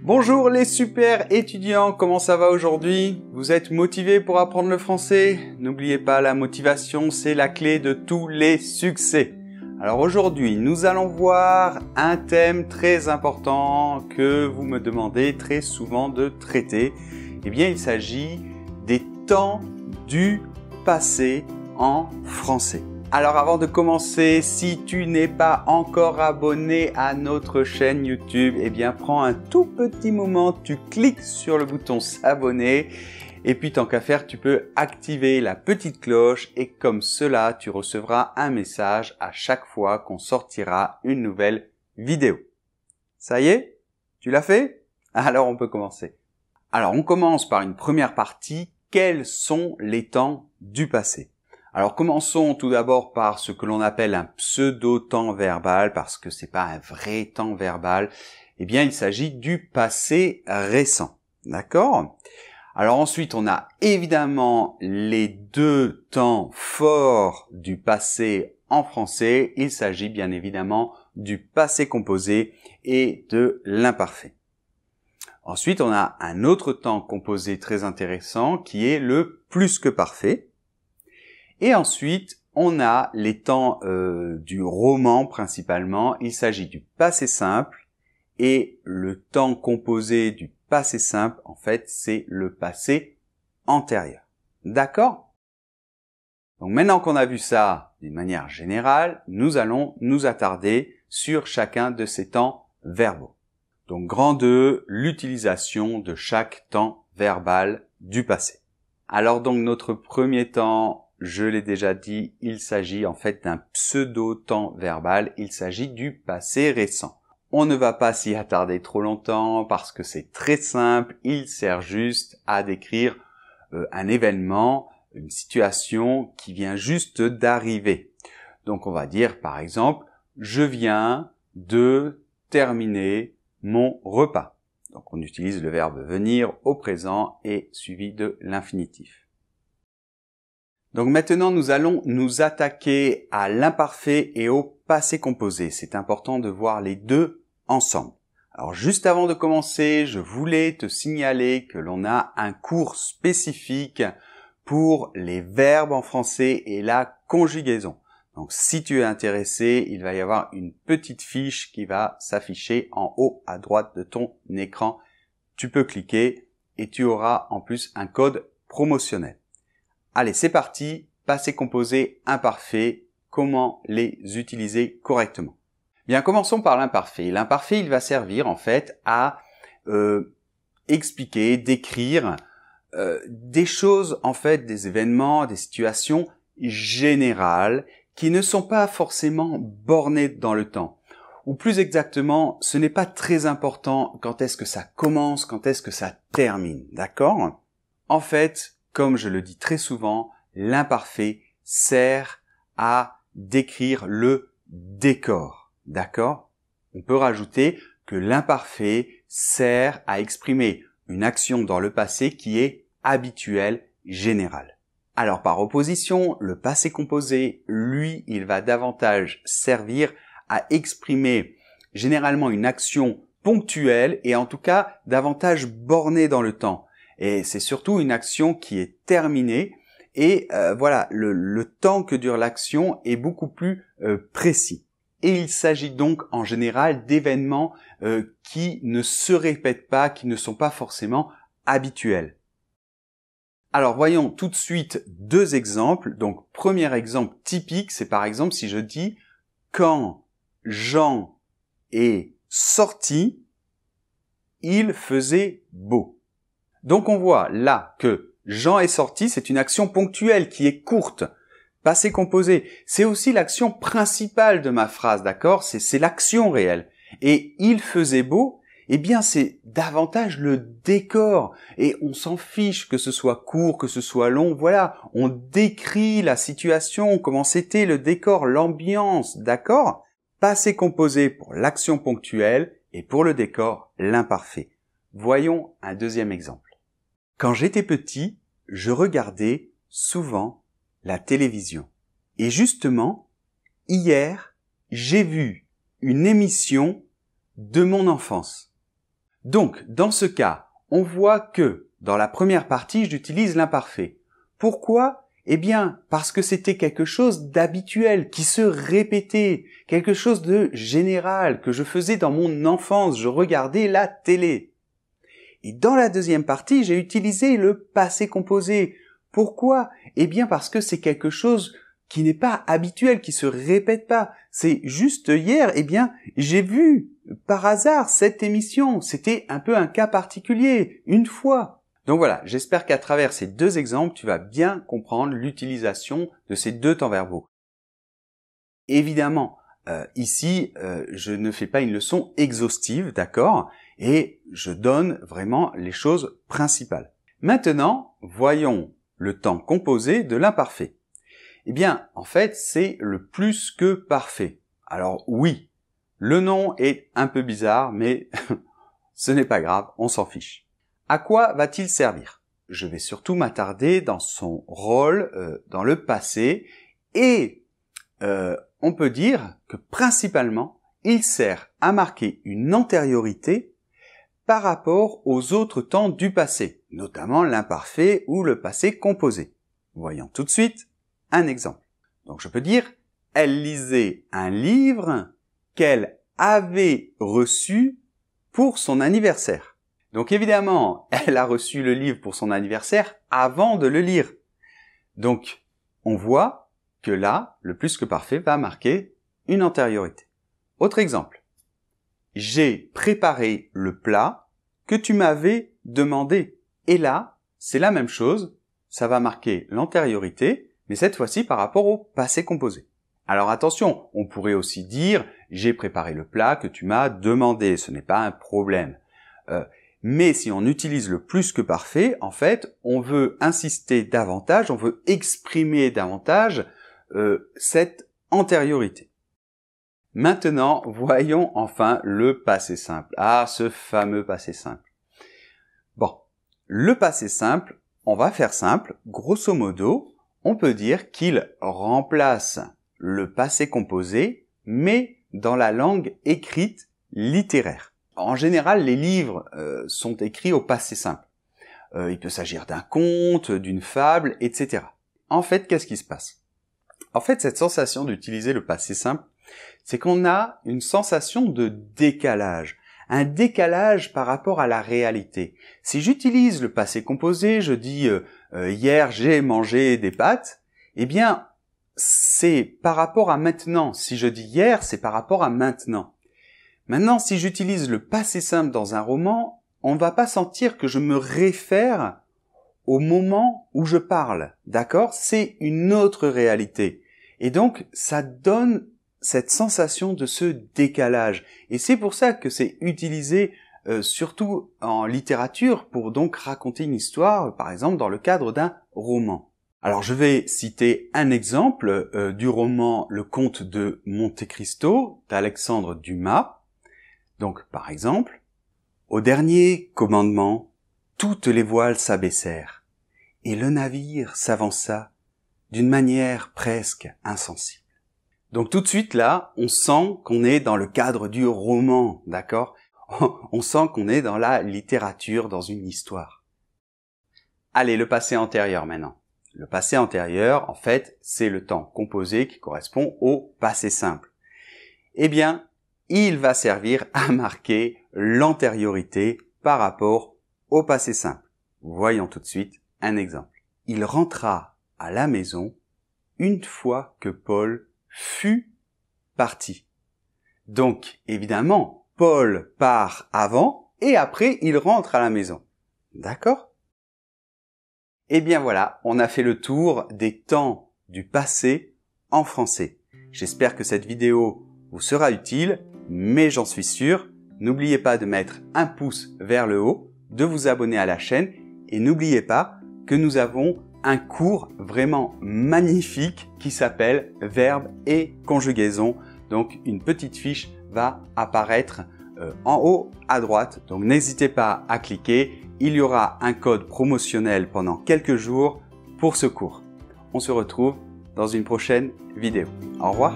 Bonjour les super étudiants, comment ça va aujourd'hui Vous êtes motivés pour apprendre le français N'oubliez pas, la motivation, c'est la clé de tous les succès. Alors aujourd'hui, nous allons voir un thème très important que vous me demandez très souvent de traiter. Eh bien, il s'agit des temps du passé en français. Alors avant de commencer, si tu n'es pas encore abonné à notre chaîne YouTube, eh bien prends un tout petit moment, tu cliques sur le bouton s'abonner et puis tant qu'à faire, tu peux activer la petite cloche et comme cela, tu recevras un message à chaque fois qu'on sortira une nouvelle vidéo. Ça y est Tu l'as fait Alors on peut commencer. Alors on commence par une première partie. Quels sont les temps du passé alors commençons tout d'abord par ce que l'on appelle un pseudo-temps verbal, parce que ce n'est pas un vrai temps verbal. Eh bien, il s'agit du passé récent. D'accord Alors ensuite, on a évidemment les deux temps forts du passé en français. Il s'agit bien évidemment du passé composé et de l'imparfait. Ensuite, on a un autre temps composé très intéressant qui est le plus que parfait. Et ensuite, on a les temps euh, du roman principalement. Il s'agit du passé simple et le temps composé du passé simple, en fait, c'est le passé antérieur. D'accord Donc maintenant qu'on a vu ça d'une manière générale, nous allons nous attarder sur chacun de ces temps verbaux. Donc grand 2, l'utilisation de chaque temps verbal du passé. Alors donc notre premier temps je l'ai déjà dit, il s'agit en fait d'un pseudo-temps verbal, il s'agit du passé récent. On ne va pas s'y attarder trop longtemps parce que c'est très simple, il sert juste à décrire euh, un événement, une situation qui vient juste d'arriver. Donc on va dire par exemple je viens de terminer mon repas. Donc on utilise le verbe venir au présent et suivi de l'infinitif. Donc maintenant, nous allons nous attaquer à l'imparfait et au passé composé. C'est important de voir les deux ensemble. Alors juste avant de commencer, je voulais te signaler que l'on a un cours spécifique pour les verbes en français et la conjugaison. Donc si tu es intéressé, il va y avoir une petite fiche qui va s'afficher en haut à droite de ton écran. Tu peux cliquer et tu auras en plus un code promotionnel. Allez, c'est parti, passé composé imparfait, comment les utiliser correctement Bien, commençons par l'imparfait. L'imparfait, il va servir en fait à euh, expliquer, décrire euh, des choses, en fait, des événements, des situations générales qui ne sont pas forcément bornées dans le temps. Ou plus exactement, ce n'est pas très important quand est-ce que ça commence, quand est-ce que ça termine, d'accord En fait, comme je le dis très souvent, l'imparfait sert à décrire le décor. D'accord On peut rajouter que l'imparfait sert à exprimer une action dans le passé qui est habituelle, générale. Alors par opposition, le passé composé, lui, il va davantage servir à exprimer généralement une action ponctuelle et en tout cas davantage bornée dans le temps. Et c'est surtout une action qui est terminée. Et euh, voilà, le, temps que dure l'action est beaucoup plus euh, précis. Et il s'agit donc en général d'événements euh, qui ne se répètent pas, qui ne sont pas forcément habituels. Alors voyons tout de suite deux exemples. Donc premier exemple typique, c'est par exemple si je dis quand Jean est sorti, il faisait beau. Donc on voit là que Jean est sorti, c'est une action ponctuelle qui est courte. Passé composé, c'est aussi l'action principale de ma phrase, d'accord C'est l'action réelle. Et il faisait beau, eh bien c'est davantage le décor et on s'en fiche que ce soit court, que ce soit long, voilà, on décrit la situation, comment c'était le décor, l'ambiance, d'accord Passé composé pour l'action ponctuelle et pour le décor, l'imparfait. Voyons un deuxième exemple. Quand j'étais petit, je regardais souvent la télévision. Et justement, hier, j'ai vu une émission de mon enfance. Donc, dans ce cas, on voit que, dans la première partie, j'utilise l'imparfait. Pourquoi Eh bien, parce que c'était quelque chose d'habituel, qui se répétait, quelque chose de général, que je faisais dans mon enfance, je regardais la télé. Et dans la deuxième partie, j'ai utilisé le passé composé. Pourquoi Eh bien parce que c'est quelque chose qui n'est pas habituel, qui se répète pas. C'est juste hier, eh bien, j'ai vu par hasard cette émission. C'était un peu un cas particulier, une fois. Donc voilà, j'espère qu'à travers ces deux exemples, tu vas bien comprendre l'utilisation de ces deux temps verbaux. Évidemment, euh, ici, euh, je ne fais pas une leçon exhaustive, d'accord et je donne vraiment les choses principales. Maintenant, voyons le temps composé de l'imparfait. Eh bien, en fait, c'est le plus que parfait. Alors oui, le nom est un peu bizarre, mais ce n'est pas grave, on s'en fiche. À quoi va-t-il servir Je vais surtout m'attarder dans son rôle euh, dans le passé et euh, on peut dire que principalement, il sert à marquer une antériorité par rapport aux autres temps du passé, notamment l'imparfait ou le passé composé. Voyons tout de suite un exemple. Donc je peux dire elle lisait un livre qu'elle avait reçu pour son anniversaire. Donc évidemment, elle a reçu le livre pour son anniversaire avant de le lire. Donc on voit que là, le plus que parfait va marquer une antériorité. Autre exemple. J'ai préparé le plat que tu m'avais demandé. Et là, c'est la même chose, ça va marquer l'antériorité, mais cette fois-ci par rapport au passé composé. Alors attention, on pourrait aussi dire j'ai préparé le plat que tu m'as demandé, ce n'est pas un problème. Euh, mais si on utilise le plus que parfait, en fait, on veut insister davantage, on veut exprimer davantage euh, cette antériorité. Maintenant, voyons enfin le passé simple. Ah, ce fameux passé simple. Bon, le passé simple, on va faire simple. Grosso modo, on peut dire qu'il remplace le passé composé, mais dans la langue écrite littéraire. En général, les livres euh, sont écrits au passé simple. Euh, il peut s'agir d'un conte, d'une fable, etc. En fait, qu'est-ce qui se passe En fait, cette sensation d'utiliser le passé simple c'est qu'on a une sensation de décalage, un décalage par rapport à la réalité. Si j'utilise le passé composé, je dis euh, euh, hier j'ai mangé des pâtes, eh bien c'est par rapport à maintenant. Si je dis hier, c'est par rapport à maintenant. Maintenant, si j'utilise le passé simple dans un roman, on ne va pas sentir que je me réfère au moment où je parle. D'accord C'est une autre réalité. Et donc, ça donne cette sensation de ce décalage. Et c'est pour ça que c'est utilisé euh, surtout en littérature pour donc raconter une histoire, par exemple dans le cadre d'un roman. Alors je vais citer un exemple euh, du roman Le Comte de Monte Cristo d'Alexandre Dumas. Donc par exemple, au dernier commandement, toutes les voiles s'abaissèrent, et le navire s'avança d'une manière presque insensible. Donc tout de suite là, on sent qu'on est dans le cadre du roman, d'accord On sent qu'on est dans la littérature, dans une histoire. Allez, le passé antérieur maintenant. Le passé antérieur, en fait, c'est le temps composé qui correspond au passé simple. Eh bien, il va servir à marquer l'antériorité par rapport au passé simple. Voyons tout de suite un exemple. Il rentra à la maison une fois que Paul fut parti. Donc, évidemment, Paul part avant et après il rentre à la maison. D'accord Eh bien voilà, on a fait le tour des temps du passé en français. J'espère que cette vidéo vous sera utile, mais j'en suis sûr. N'oubliez pas de mettre un pouce vers le haut, de vous abonner à la chaîne et n'oubliez pas que nous avons un cours vraiment magnifique qui s'appelle Verbe et conjugaison. Donc une petite fiche va apparaître euh, en haut à droite. Donc n'hésitez pas à cliquer. Il y aura un code promotionnel pendant quelques jours pour ce cours. On se retrouve dans une prochaine vidéo. Au revoir